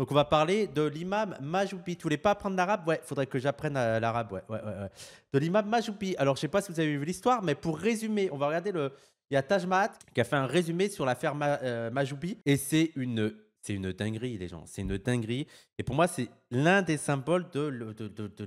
Donc on va parler de l'imam Majoubi. Tu voulais pas apprendre l'arabe Ouais, faudrait que j'apprenne euh, l'arabe. Ouais, De l'imam Majoubi. Alors je sais pas si vous avez vu l'histoire, mais pour résumer, on va regarder le. Il y a Taj Mahat qui a fait un résumé sur l'affaire euh, Majoubi et c'est une c'est une dinguerie, les gens. C'est une dinguerie. Et pour moi, c'est l'un des symboles de,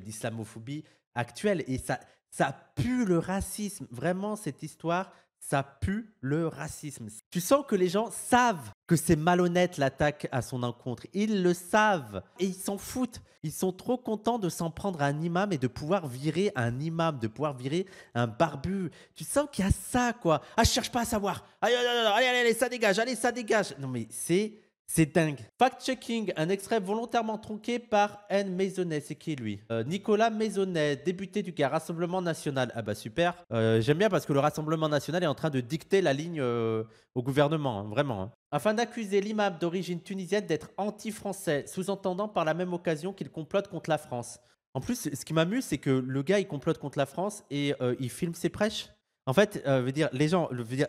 l'islamophobie actuelle. Et ça, ça pue le racisme. Vraiment, cette histoire, ça pue le racisme. Tu sens que les gens savent que c'est malhonnête l'attaque à son encontre. Ils le savent et ils s'en foutent. Ils sont trop contents de s'en prendre à un imam et de pouvoir virer un imam, de pouvoir virer un barbu. Tu sens qu'il y a ça, quoi. Ah, je cherche pas à savoir. Allez, allez, allez, allez, ça dégage, allez, ça dégage. Non, mais c'est c'est dingue. Fact-checking, un extrait volontairement tronqué par N. Maisonnet. C'est qui lui euh, Nicolas Maisonnet, député du gars Rassemblement National. Ah bah super. Euh, j'aime bien parce que le Rassemblement National est en train de dicter la ligne euh, au gouvernement, hein, vraiment. Hein. Afin d'accuser l'imam d'origine tunisienne d'être anti-français, sous-entendant par la même occasion qu'il complote contre la France. En plus, ce qui m'amuse, c'est que le gars, il complote contre la France et il filme ses prêches. En fait, euh, veut dire, les gens, veut dire,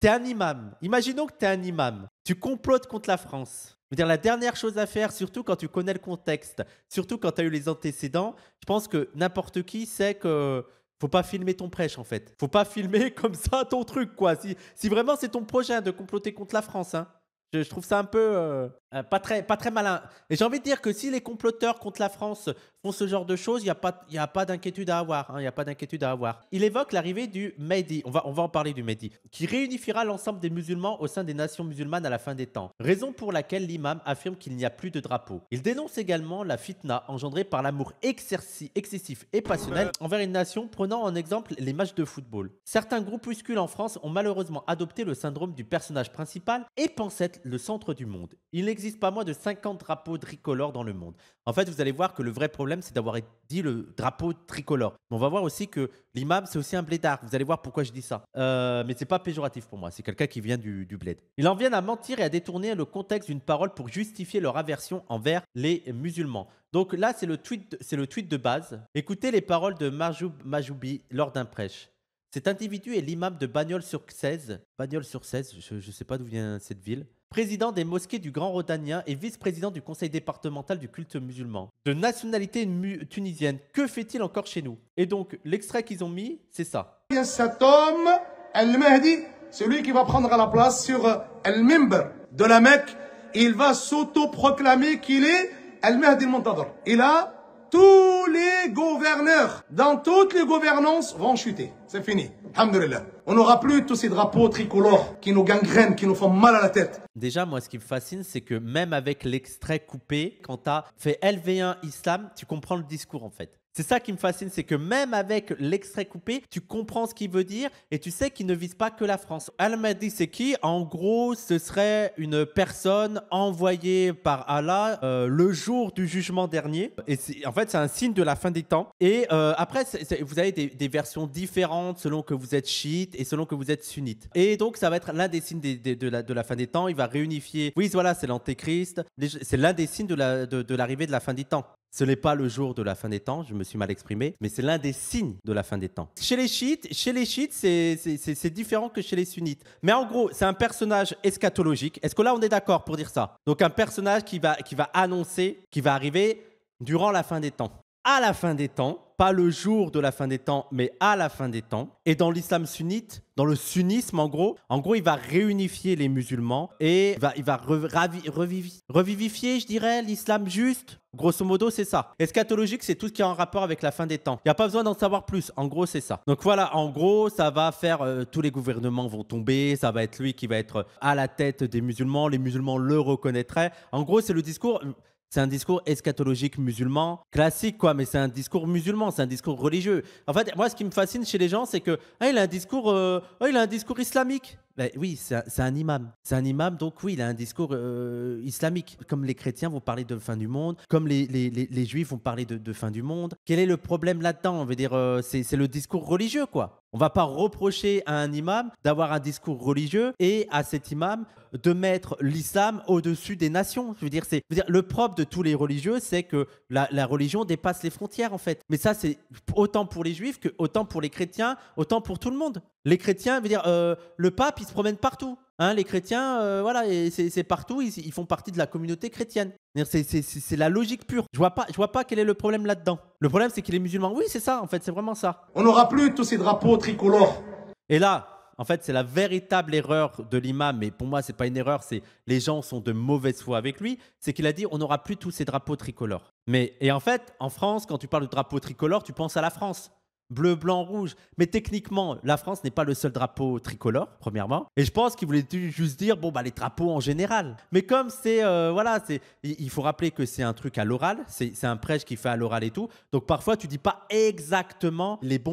t'es un imam. Imaginons que t'es un imam. Tu complotes contre la France. dire, la dernière chose à faire, surtout quand tu connais le contexte, surtout quand tu as eu les antécédents, je pense que n'importe qui sait que faut pas filmer ton prêche en fait. Faut pas filmer comme ça ton truc quoi. Si, si vraiment c'est ton projet de comploter contre la France, hein. je, trouve ça un peu. Euh, euh, pas, très, pas très malin. Et j'ai envie de dire que si les comploteurs contre la France font ce genre de choses, il n'y a pas, y a pas d'inquiétude à avoir. Hein, il a pas d'inquiétude à avoir. Il évoque l'arrivée du Mehdi, on va, on va en parler du Mahdi, qui réunifiera l'ensemble des musulmans au sein des nations musulmanes à la fin des temps. Raison pour laquelle l'imam affirme qu'il n'y a plus de drapeau. Il dénonce également la fitna engendrée par l'amour excessif et passionnel envers une nation, prenant en exemple les matchs de football. Certains groupuscules en France ont malheureusement adopté le syndrome du personnage principal et pensent être le centre du monde. Il existe n'existe pas moins de 50 drapeaux tricolores dans le monde. En fait, vous allez voir que le vrai problème, c'est d'avoir dit le drapeau tricolore. on va voir aussi que l'imam, c'est aussi un blédard. Vous allez voir pourquoi je dis ça. Euh, mais c'est pas péjoratif pour moi, c'est quelqu'un qui vient du, du bled. Ils en viennent à mentir et à détourner le contexte d'une parole pour justifier leur aversion envers les musulmans. Donc là, c'est le, tweet, c'est le tweet de base. Écoutez les paroles de Majoubi lors d'un prêche. Cet individu est l'imam de bagnols sur 16. bagnols sur 16, je ne sais pas d'où vient cette ville président des mosquées du Grand Rodanien et vice-président du conseil départemental du culte musulman. De nationalité tunisienne, que fait-il encore chez nous Et donc, l'extrait qu'ils ont mis, c'est ça. Cet homme, Al-Mahdi, celui qui va prendre la place sur Al-Mimbar euh, de la Mecque, il va s'autoproclamer qu'il est Al-Mahdi al Il Et là, tous les gouverneurs, dans toutes les gouvernances, vont chuter. C'est fini. Alhamdulillah. On n'aura plus tous ces drapeaux tricolores qui nous gangrènent, qui nous font mal à la tête. Déjà, moi, ce qui me fascine, c'est que même avec l'extrait coupé, quand tu as fait LV1 Islam, tu comprends le discours en fait. C'est ça qui me fascine, c'est que même avec l'extrait coupé, tu comprends ce qu'il veut dire et tu sais qu'il ne vise pas que la France. Al-Mahdi, c'est qui En gros, ce serait une personne envoyée par Allah euh, le jour du jugement dernier. Et en fait, c'est un signe de la fin des temps. Et euh, après, vous avez des, versions différentes selon que vous êtes chiite et selon que vous êtes sunnite. Et donc, ça va être l'un des signes de, la, fin des temps. Il va réunifier. Oui, voilà, c'est l'antéchrist. C'est l'un des signes de l'arrivée de, de la fin des temps. Ce n'est pas le jour de la fin des temps, je me suis mal exprimé, mais c'est l'un des signes de la fin des temps. Chez les chiites, chez les c'est différent que chez les sunnites. Mais en gros, c'est un personnage eschatologique. Est-ce que là, on est d'accord pour dire ça Donc un personnage qui va, qui va annoncer, qui va arriver durant la fin des temps à la fin des temps, pas le jour de la fin des temps, mais à la fin des temps. Et dans l'islam sunnite, dans le sunnisme en gros, en gros, il va réunifier les musulmans et il va, il va revivifier, je dirais, l'islam juste. Grosso modo, c'est ça. Eschatologique, c'est tout ce qui est en rapport avec la fin des temps. Il n'y a pas besoin d'en savoir plus. En gros, c'est ça. Donc voilà, en gros, ça va faire. Euh, tous les gouvernements vont tomber. Ça va être lui qui va être à la tête des musulmans. Les musulmans le reconnaîtraient. En gros, c'est le discours. C'est un discours eschatologique musulman classique, quoi, mais c'est un discours musulman, c'est un discours religieux. En fait, moi, ce qui me fascine chez les gens, c'est que, ah, il a un discours, euh, ah, il a un discours islamique. Bah oui, c'est un, imam. C'est un imam, donc oui, il a un discours euh, islamique. Comme les chrétiens vont parler de fin du monde, comme les, juifs vont parler de, fin du monde. Quel est le problème là-dedans On veut dire, euh, c'est, le discours religieux, quoi. On va pas reprocher à un imam d'avoir un discours religieux et à cet imam de mettre l'islam au-dessus des nations. Je veux dire, c'est le propre de tous les religieux, c'est que la, la, religion dépasse les frontières en fait. Mais ça, c'est autant pour les juifs que autant pour les chrétiens, autant pour tout le monde. Les chrétiens, veut dire, euh, le pape, il se promène partout. Hein, les chrétiens, euh, voilà, c'est partout, ils, font partie de la communauté chrétienne. C'est la logique pure. Je vois pas, je vois pas quel est le problème là-dedans. Le problème, c'est qu'il est musulman. Oui, c'est ça, en fait, c'est vraiment ça. On n'aura plus tous ces drapeaux tricolores. Et là, en fait, c'est la véritable erreur de l'imam. Mais pour moi, c'est pas une erreur. C'est les gens sont de mauvaise foi avec lui. C'est qu'il a dit on n'aura plus tous ces drapeaux tricolores. Mais et en fait, en France, quand tu parles de drapeau tricolore, tu penses à la France bleu, blanc, rouge. Mais techniquement, la France n'est pas le seul drapeau tricolore, premièrement. Et je pense qu'il voulait juste dire, bon, bah, les drapeaux en général. Mais comme c'est, euh, voilà, c'est, il faut rappeler que c'est un truc à l'oral, c'est, un prêche qui fait à l'oral et tout. Donc parfois, tu dis pas exactement les bons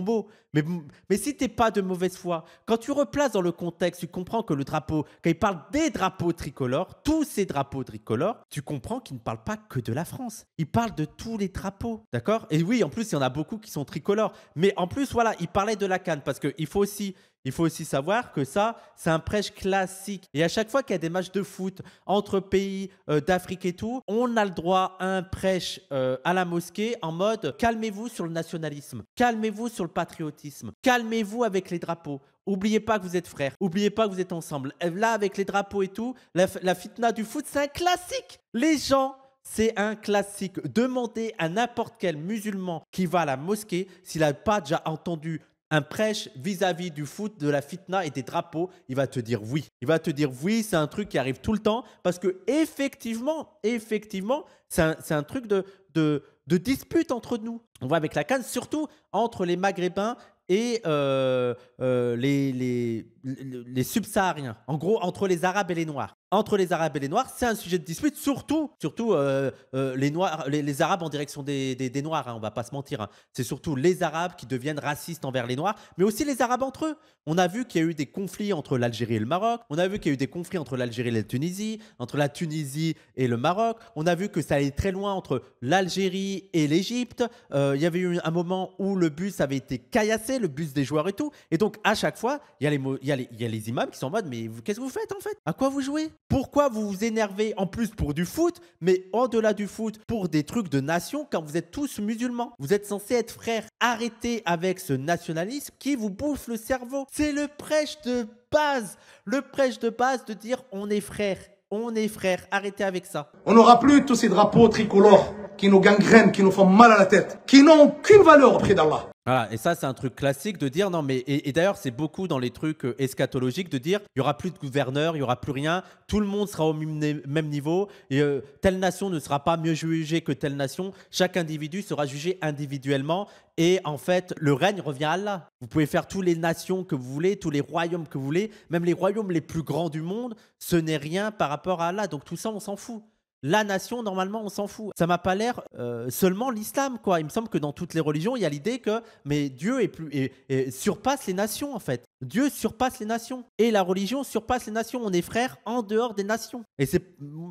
Mais, mais si t'es pas de mauvaise foi, quand tu replaces dans le contexte, tu comprends que le drapeau, quand il parle des drapeaux tricolores, tous ces drapeaux tricolores, tu comprends qu'il ne parle pas que de la France. Il parle de tous les drapeaux, d'accord Et oui, en plus, il y en a beaucoup qui sont tricolores. Mais en plus, voilà, il parlait de la canne parce qu'il faut aussi, il faut aussi savoir que ça, c'est un prêche classique. Et à chaque fois qu'il y a des matchs de foot entre pays euh, d'Afrique et tout, on a le droit à un prêche euh, à la mosquée en mode calmez-vous sur le nationalisme, calmez-vous sur le patriotisme, calmez-vous avec les drapeaux. Oubliez pas que vous êtes frères, oubliez pas que vous êtes ensemble. Là, avec les drapeaux et tout, la, la fitna du foot, c'est un classique. Les gens c'est un classique. Demandez à n'importe quel musulman qui va à la mosquée s'il n'a pas déjà entendu un prêche vis-à-vis du foot, de la fitna et des drapeaux, il va te dire oui. Il va te dire oui, c'est un truc qui arrive tout le temps parce que effectivement, effectivement, c'est un, truc de, de, dispute entre nous. On voit avec la canne surtout entre les Maghrébins et euh, euh, les, les, les subsahariens. En gros, entre les Arabes et les Noirs entre les Arabes et les Noirs, c'est un sujet de dispute, surtout, surtout euh, euh, les, Noirs, les, Arabes en direction des, des, Noirs, hein, on va pas se mentir. Hein. C'est surtout les Arabes qui deviennent racistes envers les Noirs, mais aussi les Arabes entre eux. On a vu qu'il y a eu des conflits entre l'Algérie et le Maroc, on a vu qu'il y a eu des conflits entre l'Algérie et la Tunisie, entre la Tunisie et le Maroc, on a vu que ça allait très loin entre l'Algérie et l'Égypte, euh, il y avait eu un moment où le bus avait été caillassé, le bus des joueurs et tout, et donc à chaque fois, il y, y, y, a les imams qui sont en mode, mais qu'est-ce que vous faites en fait À quoi vous jouez pourquoi vous vous énervez en plus pour du foot, mais au delà du foot, pour des trucs de nation quand vous êtes tous musulmans Vous êtes censés être frères. Arrêtez avec ce nationalisme qui vous bouffe le cerveau. C'est le prêche de base. Le prêche de base de dire on est frères. On est frères. Arrêtez avec ça. On n'aura plus tous ces drapeaux tricolores qui nous gangrènent, qui nous font mal à la tête, qui n'ont aucune valeur auprès d'Allah et ça, c'est un truc classique de dire non, mais. Et, d'ailleurs, c'est beaucoup dans les trucs euh, eschatologiques de dire il n'y aura plus de gouverneur, il n'y aura plus rien, tout le monde sera au même niveau, et euh, telle nation ne sera pas mieux jugée que telle nation, chaque individu sera jugé individuellement, et en fait, le règne revient à Allah. Vous pouvez faire toutes les nations que vous voulez, tous les royaumes que vous voulez, même les royaumes les plus grands du monde, ce n'est rien par rapport à Allah. Donc tout ça, on s'en fout. La nation, normalement, on s'en fout. Ça m'a pas l'air euh, seulement l'islam, quoi. Il me semble que dans toutes les religions, il y a l'idée que mais Dieu est plus surpasse les nations, en fait. Dieu surpasse les nations et la religion surpasse les nations. On est frères en dehors des nations. Et c'est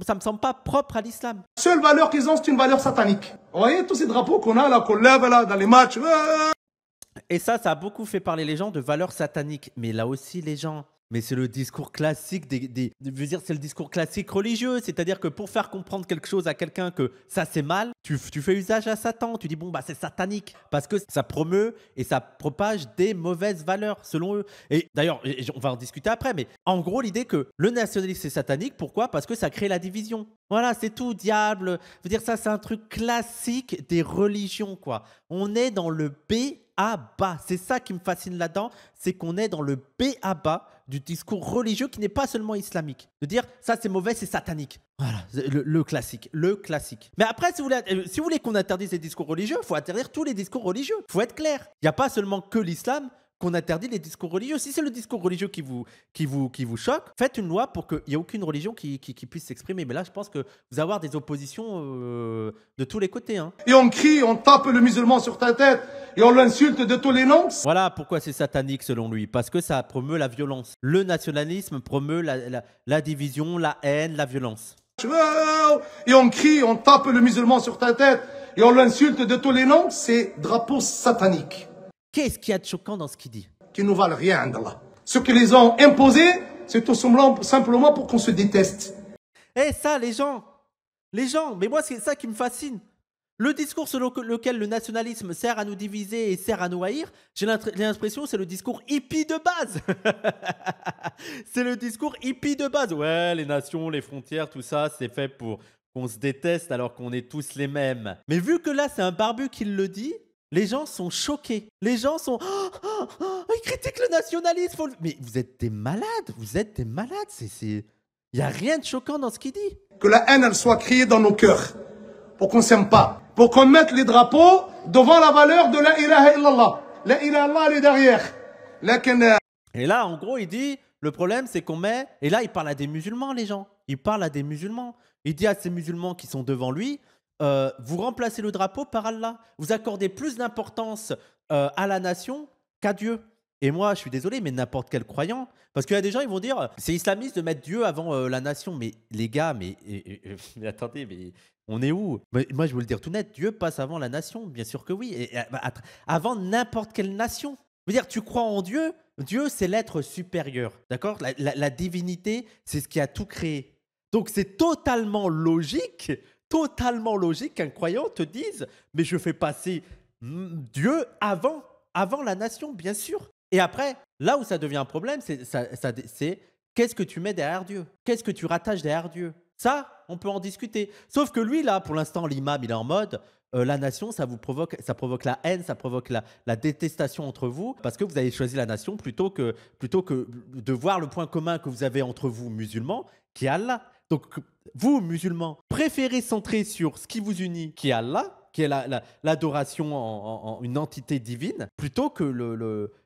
ça me semble pas propre à l'islam. Seule valeur qu'ils ont, c'est une valeur satanique. Vous voyez tous ces drapeaux qu'on a là, qu'on lève là dans les matchs. Euh, euh, et ça, ça a beaucoup fait parler les gens de valeurs sataniques. Mais là aussi, les gens, mais c'est le discours classique des, veux dire, c'est le discours classique religieux. C'est-à-dire que pour faire comprendre quelque chose à quelqu'un que ça c'est mal, tu, tu, fais usage à Satan. Tu dis bon bah c'est satanique parce que ça promeut et ça propage des mauvaises valeurs selon eux. Et d'ailleurs, on va en discuter après, mais en gros l'idée que le nationalisme c'est satanique, pourquoi Parce que ça crée la division. Voilà, c'est tout diable. Je veux dire ça c'est un truc classique des religions quoi. On est dans le B à bas. C'est ça qui me fascine là-dedans, c'est qu'on est dans le B à bas du discours religieux qui n'est pas seulement islamique. De dire ça c'est mauvais, c'est satanique. Voilà, le, classique, le classique. Mais après, si vous voulez, euh, si vous voulez qu'on interdise les discours religieux, il faut interdire tous les discours religieux. Il faut être clair. Il n'y a pas seulement que l'islam, qu'on interdit les discours religieux. Si c'est le discours religieux qui vous, qui vous, qui vous choque, faites une loi pour qu'il n'y ait aucune religion qui, qui, puisse s'exprimer. Mais là, je pense que vous avoir des oppositions euh, de tous les côtés. Hein. Et on crie, on tape le musulman sur ta tête et on l'insulte de tous les noms. Voilà pourquoi c'est satanique selon lui. Parce que ça promeut la violence. Le nationalisme promeut la, la, la division, la haine, la violence. Et on crie, on tape le musulman sur ta tête et on l'insulte de tous les noms. C'est drapeau satanique. Qu'est-ce qu'il y a de choquant dans ce qu'il dit Qui nous valent rien Allah. Ce qu'ils ont imposé, c'est tout simplement pour qu'on se déteste. Eh ça, les gens Les gens Mais moi, c'est ça qui me fascine. Le discours selon lequel le nationalisme sert à nous diviser et sert à nous haïr, j'ai l'impression c'est le discours hippie de base. c'est le discours hippie de base. Ouais, les nations, les frontières, tout ça, c'est fait pour qu'on se déteste alors qu'on est tous les mêmes. Mais vu que là c'est un barbu qui le dit, les gens sont choqués. Les gens sont. Oh, oh, oh, ils critiquent le nationalisme. Mais vous êtes des malades. Vous êtes des malades. Il n'y a rien de choquant dans ce qu'il dit. Que la haine, elle soit criée dans nos cœurs. Pour qu'on ne s'aime pas. Pour qu'on mette les drapeaux devant la valeur de la ilaha illallah. La ilaha illallah, elle est derrière. Et là, en gros, il dit le problème, c'est qu'on met. Et là, il parle à des musulmans, les gens. Il parle à des musulmans. Il dit à ces musulmans qui sont devant lui euh, vous remplacez le drapeau par Allah. Vous accordez plus d'importance euh, à la nation qu'à Dieu. Et moi, je suis désolé, mais n'importe quel croyant, parce qu'il y a des gens, ils vont dire, c'est islamiste de mettre Dieu avant euh, la nation. Mais les gars, mais, attendez, mais on est où Moi, je veux le dire tout net, Dieu passe avant la nation, bien sûr que oui, et, bah, avant n'importe quelle nation. Je veux dire, tu crois en Dieu, Dieu, c'est l'être supérieur, d'accord la divinité, c'est ce qui a tout créé. Donc c'est totalement logique totalement logique qu'un croyant te dise Mais je fais passer Dieu avant, avant la nation, bien sûr. Et après, là où ça devient un problème, c'est ça, qu'est-ce que tu mets derrière Dieu Qu'est-ce que tu rattaches derrière Dieu Ça, on peut en discuter. Sauf que lui, là, pour l'instant, l'imam, il est en mode euh, la nation, ça vous provoque, ça provoque la haine, ça provoque la, détestation entre vous, parce que vous avez choisi la nation plutôt que, plutôt que de voir le point commun que vous avez entre vous, musulmans, qui est Allah. Donc vous, musulmans, préférez centrer sur ce qui vous unit, qui est Allah, qui est l'adoration en, une entité divine, plutôt que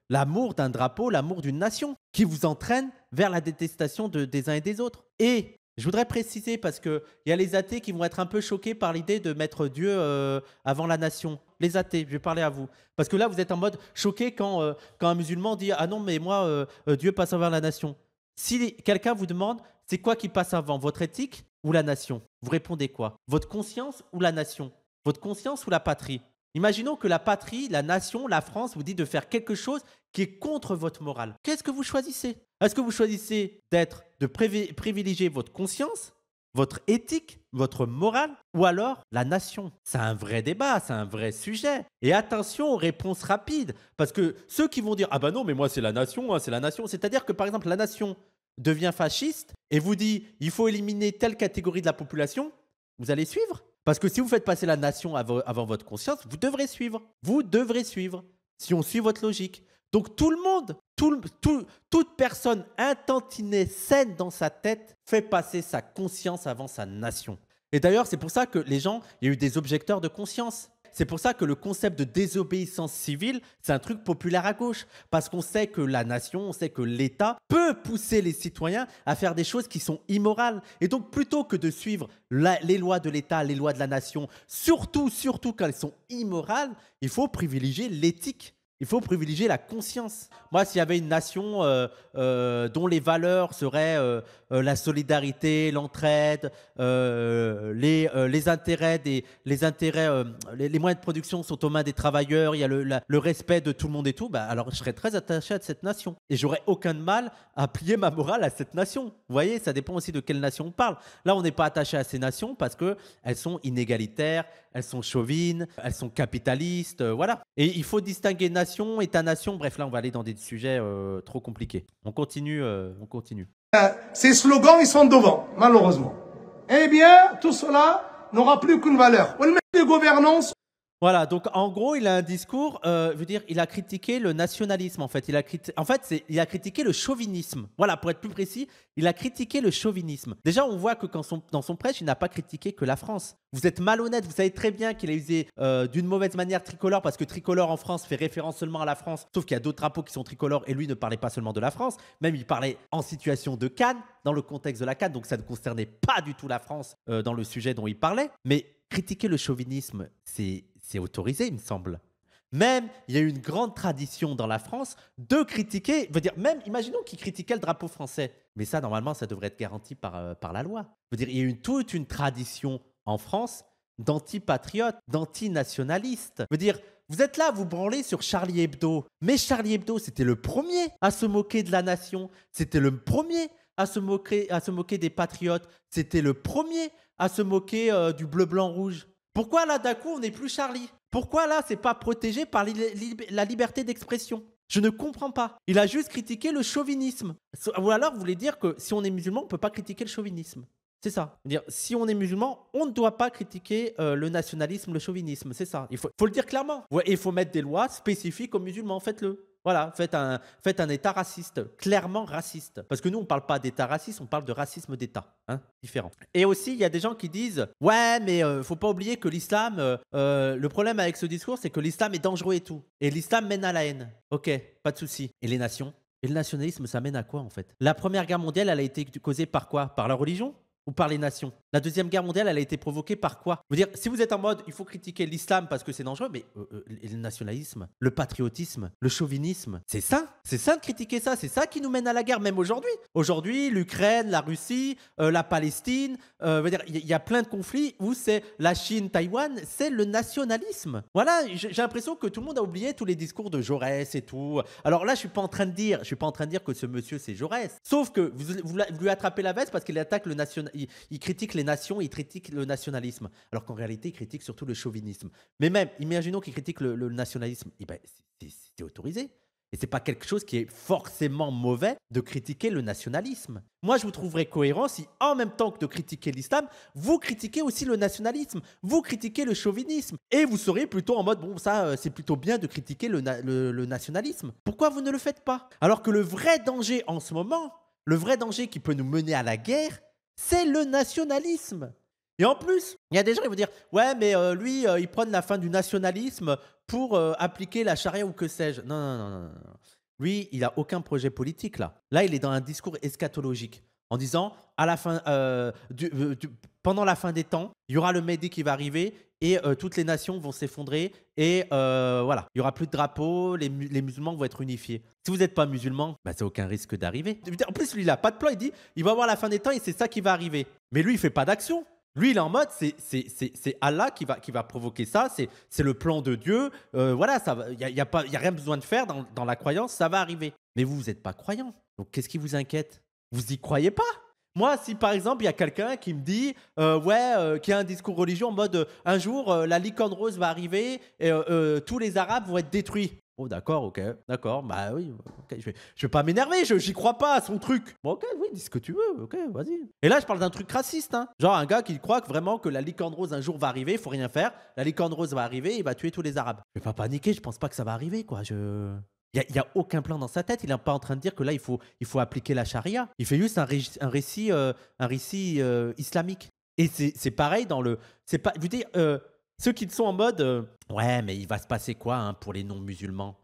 l'amour d'un drapeau, l'amour d'une nation, qui vous entraîne vers la détestation des uns et des autres. Et je voudrais préciser, parce qu'il y a les athées qui vont être un peu choqués par l'idée de mettre Dieu euh, avant la nation. Les athées, je vais parler à vous. Parce que là, vous êtes en mode choqué quand, euh, un musulman dit Ah non, mais moi, euh, Dieu passe avant la nation. Si quelqu'un vous demande c'est quoi qui passe avant votre éthique ou la nation Vous répondez quoi Votre conscience ou la nation Votre conscience ou la patrie Imaginons que la patrie, la nation, la France vous dit de faire quelque chose qui est contre votre morale. Qu'est-ce que vous choisissez Est-ce que vous choisissez d'être, de privilégier votre conscience, votre éthique, votre morale, ou alors la nation C'est un vrai débat, c'est un vrai sujet. Et attention aux réponses rapides, parce que ceux qui vont dire ah ben non mais moi c'est la nation, hein, c'est la nation. C'est-à-dire que par exemple la nation, devient fasciste et vous dit il faut éliminer telle catégorie de la population, vous allez suivre Parce que si vous faites passer la nation avant votre conscience, vous devrez suivre. Vous devrez suivre si on suit votre logique. Donc tout le monde, toute personne intentinée, saine dans sa tête, fait passer sa conscience avant sa nation. Et d'ailleurs, c'est pour ça que les gens, il y a eu des objecteurs de conscience c'est pour ça que le concept de désobéissance civile, c'est un truc populaire à gauche. Parce qu'on sait que la nation, on sait que l'État peut pousser les citoyens à faire des choses qui sont immorales. Et donc, plutôt que de suivre les lois de l'État, les lois de la nation, surtout, surtout quand elles sont immorales, il faut privilégier l'éthique. Il faut privilégier la conscience. Moi, s'il y avait une nation euh, euh, dont les valeurs seraient euh, la solidarité, l'entraide, les, intérêts, des, les, moyens de production sont aux mains des travailleurs, il y a le, respect de tout le monde et tout, bah, alors je serais très attaché à cette nation. Et j'aurais aucun mal à plier ma morale à cette nation. Vous voyez, ça dépend aussi de quelle nation on parle. Là, on n'est pas attaché à ces nations parce qu'elles sont inégalitaires, elles sont chauvines, elles sont capitalistes, euh, voilà. Et il faut distinguer nation, état-nation. Bref, là, on va aller dans des sujets euh, trop compliqués. On continue, euh, on continue. ces slogans, ils sont devant, malheureusement. Eh bien, tout cela n'aura plus qu'une valeur. On met des gouvernance. Voilà, donc en gros, il a un discours, euh, veux dire, il a critiqué le nationalisme en fait. Il a en fait, il a critiqué le chauvinisme. Voilà, pour être plus précis, il a critiqué le chauvinisme. Déjà, on voit que dans son prêche, il n'a pas critiqué que la France. Vous êtes malhonnête, vous savez très bien qu'il a usé euh, d'une mauvaise manière tricolore parce que tricolore en France fait référence seulement à la France, sauf qu'il y a d'autres drapeaux qui sont tricolores et lui ne parlait pas seulement de la France, même il parlait en situation de Cannes, dans le contexte de la Cannes, donc ça ne concernait pas du tout la France euh, dans le sujet dont il parlait. Mais critiquer le chauvinisme, c'est autorisé, il me semble. Même, il y a une grande tradition dans la France de critiquer, veut dire, même, imaginons qu'ils critiquaient le drapeau français. Mais ça, normalement, ça devrait être garanti par, euh, par la loi. Veut dire, il y a une, toute une tradition en France d'anti-patriotes, d'anti-nationalistes. dire, vous êtes là, vous branlez sur Charlie Hebdo. Mais Charlie Hebdo, c'était le premier à se moquer de la nation. C'était le premier à se moquer, à se moquer des patriotes. C'était le premier à se moquer euh, du bleu, blanc, rouge Pourquoi là, d'un coup, on n'est plus Charlie Pourquoi là, c'est pas protégé par la liberté d'expression je ne comprends pas. Il a juste critiqué le chauvinisme. Ou alors, vous voulez dire que si on est musulman, on peut pas critiquer le chauvinisme. C'est ça. Dire, si on est musulman, on ne doit pas critiquer euh, le nationalisme, le chauvinisme. C'est ça. Il faut, le dire clairement. Ouais, il faut mettre des lois spécifiques aux musulmans. Faites-le. Voilà, faites un, un État raciste, clairement raciste. Parce que nous, on ne parle pas d'État raciste, on parle de racisme d'État, hein, différent. Et aussi, il y a des gens qui disent, ouais, mais euh, faut pas oublier que l'islam, euh, euh, le problème avec ce discours, c'est que l'islam est dangereux et tout. Et l'islam mène à la haine. Ok, pas de souci. Et les nations et le nationalisme, ça mène à quoi en fait La Première Guerre mondiale, elle a été causée par quoi Par la religion ou par les nations. La Deuxième Guerre mondiale, elle a été provoquée par quoi Vous dire, si vous êtes en mode, il faut critiquer l'islam parce que c'est dangereux, mais euh, euh, le nationalisme, le patriotisme, le chauvinisme, c'est ça C'est ça de critiquer ça C'est ça qui nous mène à la guerre, même aujourd'hui Aujourd'hui, l'Ukraine, la Russie, euh, la Palestine, veut dire, il y, a plein de conflits où c'est la Chine, Taïwan, c'est le nationalisme. Voilà, j'ai l'impression que tout le monde a oublié tous les discours de Jaurès et tout. Alors là, je suis pas en train de dire, je suis pas en train de dire que ce monsieur c'est Jaurès. Sauf que vous, lui attrapez la veste parce qu'il attaque le nationalisme il, il, critique les nations, il critique le nationalisme, alors qu'en réalité, il critique surtout le chauvinisme. Mais même, imaginons qu'il critique le, nationalisme, eh ben, c'est autorisé. Et c'est pas quelque chose qui est forcément mauvais de critiquer le nationalisme. Moi, je vous trouverais cohérent si, en même temps que de critiquer l'islam, vous critiquez aussi le nationalisme, vous critiquez le chauvinisme, et vous seriez plutôt en mode bon, ça, euh, c'est plutôt bien de critiquer le nationalisme. Pourquoi vous ne le faites pas Alors que le vrai danger en ce moment, le vrai danger qui peut nous mener à la guerre, c'est le nationalisme. Et en plus, il y a des gens qui vont dire Ouais, mais euh, lui, euh, il prend la fin du nationalisme pour euh, appliquer la charia ou que sais-je. Non, non, non, non, non. Lui, il n'a aucun projet politique là. Là, il est dans un discours eschatologique en disant à la fin du, pendant la fin des temps, il y aura le Mehdi qui va arriver et euh, toutes les nations vont s'effondrer et euh, voilà, il y aura plus de drapeaux, les, musulmans vont être unifiés. Si vous n'êtes pas musulman, bah c'est aucun risque d'arriver. En plus, lui, il n'a pas de plan, il dit, il va voir la fin des temps et c'est ça qui va arriver. Mais lui, il fait pas d'action. Lui, il est en mode, c'est Allah qui va, qui va provoquer ça, c'est le plan de Dieu. Euh, voilà, il n'y a, a rien besoin de faire dans, la croyance, ça va arriver. Mais vous, vous n'êtes pas croyant. Donc, qu'est-ce qui vous inquiète Vous n'y croyez pas moi, si par exemple, il y a quelqu'un qui me dit, euh, ouais, euh, qui a un discours religieux en mode, euh, un jour, la licorne rose va arriver et tous les Arabes vont être détruits. Oh, d'accord, ok, d'accord, bah oui, ok, je vais, pas m'énerver, je, j'y crois pas à son truc. Bon, ok, oui, dis ce que tu veux, ok, vas-y. Et là, je parle d'un truc raciste, hein. Genre un gars qui croit vraiment que la licorne rose un jour va arriver, faut rien faire, la licorne rose va arriver, il va tuer tous les Arabes. Je vais pas paniquer, je pense pas que ça va arriver, quoi, je. Il n'y a, aucun plan dans sa tête. Il n'est pas en train de dire que là, il faut, appliquer la charia. Il fait juste un, récit, euh, euh, islamique. Et c'est pareil dans le. C'est pas. Vous dites, euh, ceux qui sont en mode. ouais, mais il va se passer quoi hein, pour les non-musulmans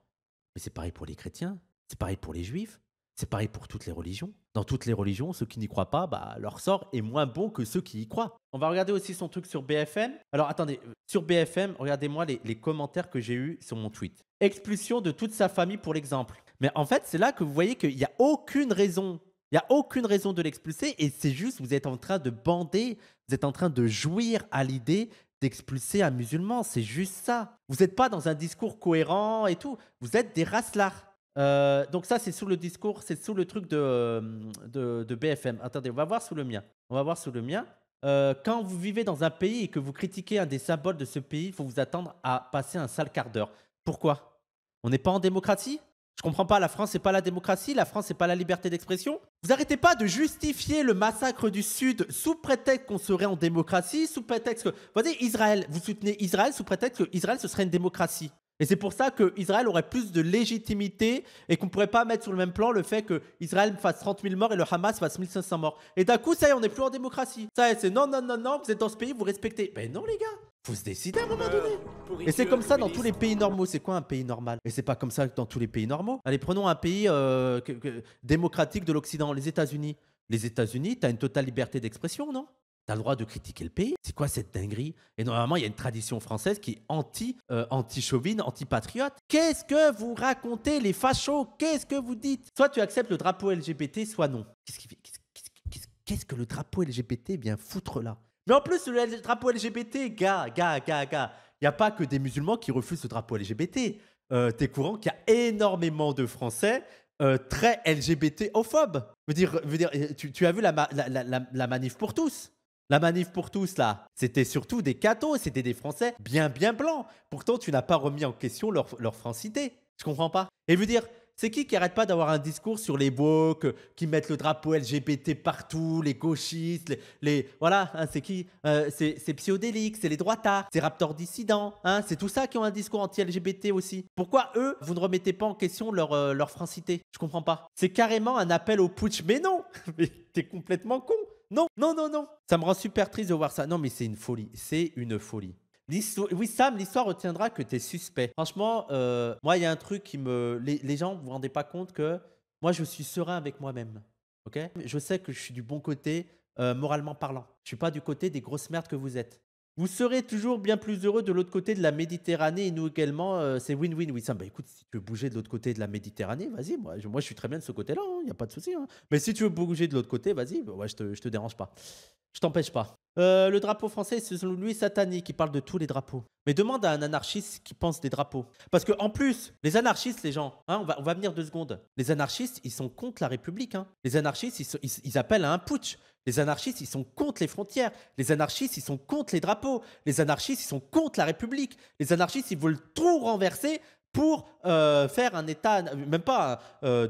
Mais c'est pareil pour les chrétiens. C'est pareil pour les juifs. C'est pareil pour toutes les religions. Dans toutes les religions, ceux qui n'y croient pas, bah, leur sort est moins bon que ceux qui y croient. On va regarder aussi son truc sur BFM. Alors attendez, euh, sur BFM, regardez-moi les, les, commentaires que j'ai eus sur mon tweet. Expulsion de toute sa famille pour l'exemple. Mais en fait, c'est là que vous voyez qu'il n'y a aucune raison. Il n'y a aucune raison de l'expulser et c'est juste, vous êtes en train de bander, vous êtes en train de jouir à l'idée d'expulser un musulman. C'est juste ça. Vous n'êtes pas dans un discours cohérent et tout. Vous êtes des racelards. Euh, donc ça, c'est sous le discours, c'est sous le truc de, euh, BFM. Attendez, on va voir sous le mien. On va voir sous le mien. Euh, quand vous vivez dans un pays et que vous critiquez un des symboles de ce pays, il faut vous attendre à passer un sale quart d'heure. Pourquoi On n'est pas en démocratie Je comprends pas. La France, c'est pas la démocratie. La France, c'est pas la liberté d'expression. Vous arrêtez pas de justifier le massacre du Sud sous prétexte qu'on serait en démocratie, sous prétexte que. Vous voyez, Israël, vous soutenez Israël sous prétexte que Israël, ce serait une démocratie. Et c'est pour ça qu'Israël aurait plus de légitimité et qu'on ne pourrait pas mettre sur le même plan le fait qu'Israël fasse 30 000 morts et le Hamas fasse 500 morts. Et d'un coup, ça y est, on n'est plus en démocratie. Ça y est, c'est non, non, non, non, vous êtes dans ce pays, vous respectez. Ben non, les gars, faut se décider à un moment euh, donné. Et c'est comme ça dans tous les pays normaux. C'est quoi un pays normal Et c'est pas comme ça dans tous les pays normaux. Allez, prenons un pays euh, démocratique de l'Occident, les États-Unis. Les États-Unis, tu as une totale liberté d'expression, non T'as le droit de critiquer le pays. C'est quoi cette dinguerie Et normalement, il y a une tradition française qui est anti, euh, anti-chauvine, anti-patriote. Qu'est-ce que vous racontez, les fachos Qu'est-ce que vous dites Soit tu acceptes le drapeau LGBT, soit non. Qu'est-ce, que le drapeau LGBT vient foutre là Mais en plus, le drapeau LGBT, gars, gars, gars, gars, il n'y a pas que des musulmans qui refusent le drapeau LGBT. Euh, t'es courant qu'il y a énormément de Français euh, très LGBT-ophobes. Veux dire, veux dire tu, as vu la manif pour tous la manif pour tous, là, c'était surtout des cathos, c'était des Français bien, bien blancs. Pourtant, tu n'as pas remis en question leur, francité. Je comprends pas. Et vous dire, c'est qui qui arrête pas d'avoir un discours sur les woke, qui mettent le drapeau LGBT partout, les gauchistes, les. voilà, hein, c'est qui euh, C'est Psyodélique, c'est les droitards, c'est raptors dissidents, hein, c'est tout ça qui ont un discours anti-LGBT aussi. Pourquoi eux, vous ne remettez pas en question leur, euh, leur francité Je comprends pas. C'est carrément un appel au putsch, mais non Mais t'es complètement con non, non, non, non. Ça me rend super triste de voir ça. Non, mais c'est une folie. C'est une folie. Oui, Sam, l'histoire retiendra que t'es suspect. Franchement, euh, moi, il y a un truc qui me. Les, gens, vous vous rendez pas compte que moi, je suis serein avec moi-même. Ok Je sais que je suis du bon côté, euh, moralement parlant. Je suis pas du côté des grosses merdes que vous êtes. Vous serez toujours bien plus heureux de l'autre côté de la Méditerranée et nous également, euh, c'est win-win, ça. Bah écoute, si tu veux bouger de l'autre côté de la Méditerranée, vas-y, moi, je, moi je suis très bien de ce côté-là, il hein, n'y a pas de souci. Hein. Mais si tu veux bouger de l'autre côté, vas-y, bah, je, je te dérange pas. Je t'empêche pas. Euh, le drapeau français, c'est lui, Satani qui parle de tous les drapeaux. Mais demande à un anarchiste qui pense des drapeaux. Parce que en plus, les anarchistes, les gens, hein, on, va, venir deux secondes. Les anarchistes, ils sont contre la République. Hein. Les anarchistes, ils, appellent à un putsch. Les anarchistes, ils sont contre les frontières. Les anarchistes, ils sont contre les drapeaux. Les anarchistes, ils sont contre la République. Les anarchistes, ils veulent tout renverser pour euh, faire un État, même pas euh,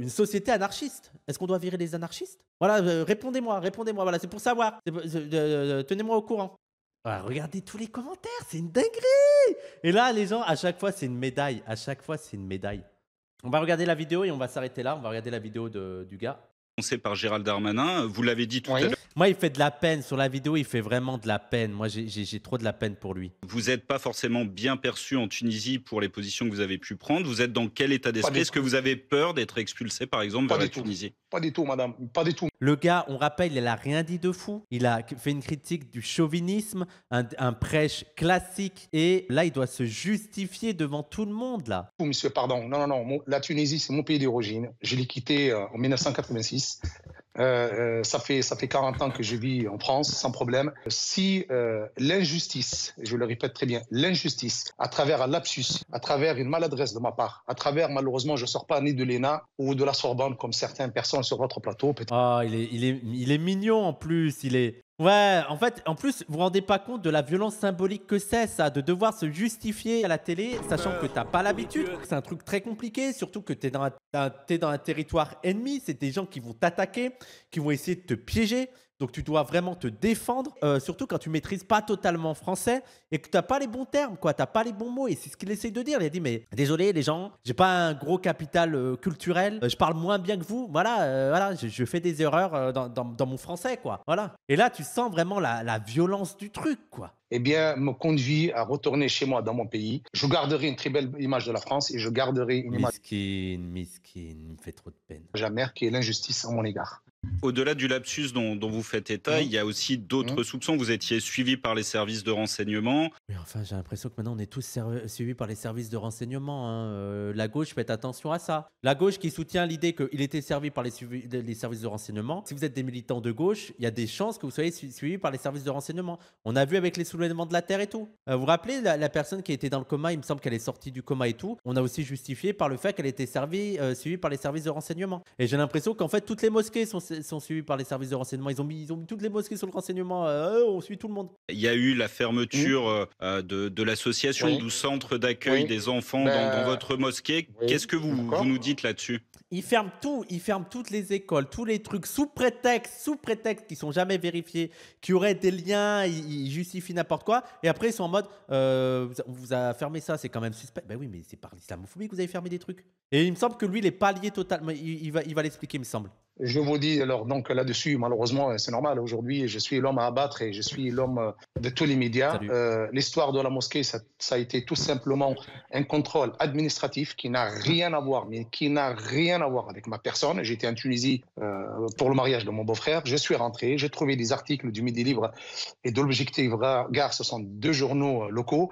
une société anarchiste. Est-ce qu'on doit virer les anarchistes voilà, euh, répondez-moi, répondez-moi. Voilà, c'est pour savoir. Euh, euh, tenez-moi au courant. Ah, regardez tous les commentaires, c'est une dinguerie. Et là, les gens, à chaque fois, c'est une médaille. À chaque fois, c'est une médaille. On va regarder la vidéo et on va s'arrêter là. On va regarder la vidéo du gars par Gérald Darmanin. Vous l'avez dit tout à l'heure. Moi, il fait de la peine. Sur la vidéo, il fait vraiment de la peine. Moi, j'ai trop de la peine pour lui. Vous n'êtes pas forcément bien perçu en Tunisie pour les positions que vous avez pu prendre. Vous êtes dans quel état d'esprit Est-ce que vous avez peur d'être expulsé, par exemple, vers la Tunisie Pas du tout, madame. Pas du tout. Le gars, on rappelle, il n'a rien dit de fou. Il a fait une critique du chauvinisme, un, prêche classique. Et là, il doit se justifier devant tout le monde, là. Monsieur, pardon. Non, non, non. la Tunisie, c'est mon pays d'origine. Je l'ai quitté euh, en 1986. Euh, euh, ça, fait, ça fait 40 ans que je vis en France sans problème. Si euh, l'injustice, je le répète très bien, l'injustice, à travers un lapsus, à travers une maladresse de ma part, à travers malheureusement, je ne sors pas ni de l'ENA ou de la Sorbonne comme certaines personnes sur votre plateau. Ah, il est, il est, il est mignon en plus, il est, Ouais, en fait, en plus, vous vous rendez pas compte de la violence symbolique que c'est, ça, de devoir se justifier à la télé, sachant que t'as pas l'habitude. C'est un truc très compliqué, surtout que t'es dans, es dans un territoire ennemi, c'est des gens qui vont t'attaquer, qui vont essayer de te piéger, donc tu dois vraiment te défendre, euh, surtout quand tu maîtrises pas totalement français et que tu n'as pas les bons termes, quoi, n'as pas les bons mots. Et c'est ce qu'il essaye de dire. Il a dit mais désolé les gens, j'ai pas un gros capital euh, culturel, euh, je parle moins bien que vous. Voilà, voilà, je, fais des erreurs dans, mon français, quoi. Voilà. Et là tu sens vraiment la, violence du truc, quoi eh bien, me conduit à retourner chez moi dans mon pays. Je garderai une très belle image de la France et je garderai une image... image. miskin, qui me fait trop de peine. Jamais, qui est l'injustice à mon égard. Au-delà du lapsus dont, vous faites état, mhm. il y a aussi d'autres mhm. soupçons. Vous étiez suivi par les services de renseignement. Mais enfin, j'ai l'impression que maintenant, on est tous suivis par les services de renseignement. Hein. Euh, la gauche, faites attention à ça. La gauche qui soutient l'idée qu'il était servi par les, services de renseignement. Si vous êtes des militants de gauche, il y a des chances que vous soyez suivi par les services de renseignement. On a vu avec les soulèvements de la Terre et tout. Euh, vous vous rappelez, la, personne qui était dans le coma, il me semble qu'elle est sortie du coma et tout. On a aussi justifié par le fait qu'elle était servie, euh, suivie par les services de renseignement. Et j'ai l'impression qu'en fait, toutes les mosquées sont sont suivis par les services de renseignement. Ils ont mis, toutes les mosquées sur le renseignement. Euh, euh, on suit tout le monde. Il y a eu la fermeture mmh. euh, de, l'association du centre d'accueil des enfants bah, dans, votre mosquée. Qu'est-ce que vous, nous dites là-dessus ils ferment tout, ils ferment toutes les écoles, tous les trucs sous prétexte, sous prétexte qui sont jamais vérifiés, qui auraient des liens, ils, justifient n'importe quoi. Et après ils sont en mode, on vous a fermé ça, c'est quand même suspect. Ben oui, mais c'est par l'islamophobie que vous avez fermé des trucs. Et il me semble que lui, il est pas lié totalement. Il, va, il va l'expliquer, il me semble. Je vous dis alors donc là-dessus, malheureusement, c'est normal. Aujourd'hui, je suis l'homme à abattre et je suis l'homme euh, de tous les médias. Euh, l'histoire de la mosquée, ça, a été tout simplement un contrôle administratif qui n'a rien à voir, mais qui n'a rien à voir avec ma personne. J'étais en Tunisie euh, pour le mariage de mon beau-frère. Je suis rentré, j'ai trouvé des articles du Midi Libre et de l'Objectif Gare. Ce sont deux journaux locaux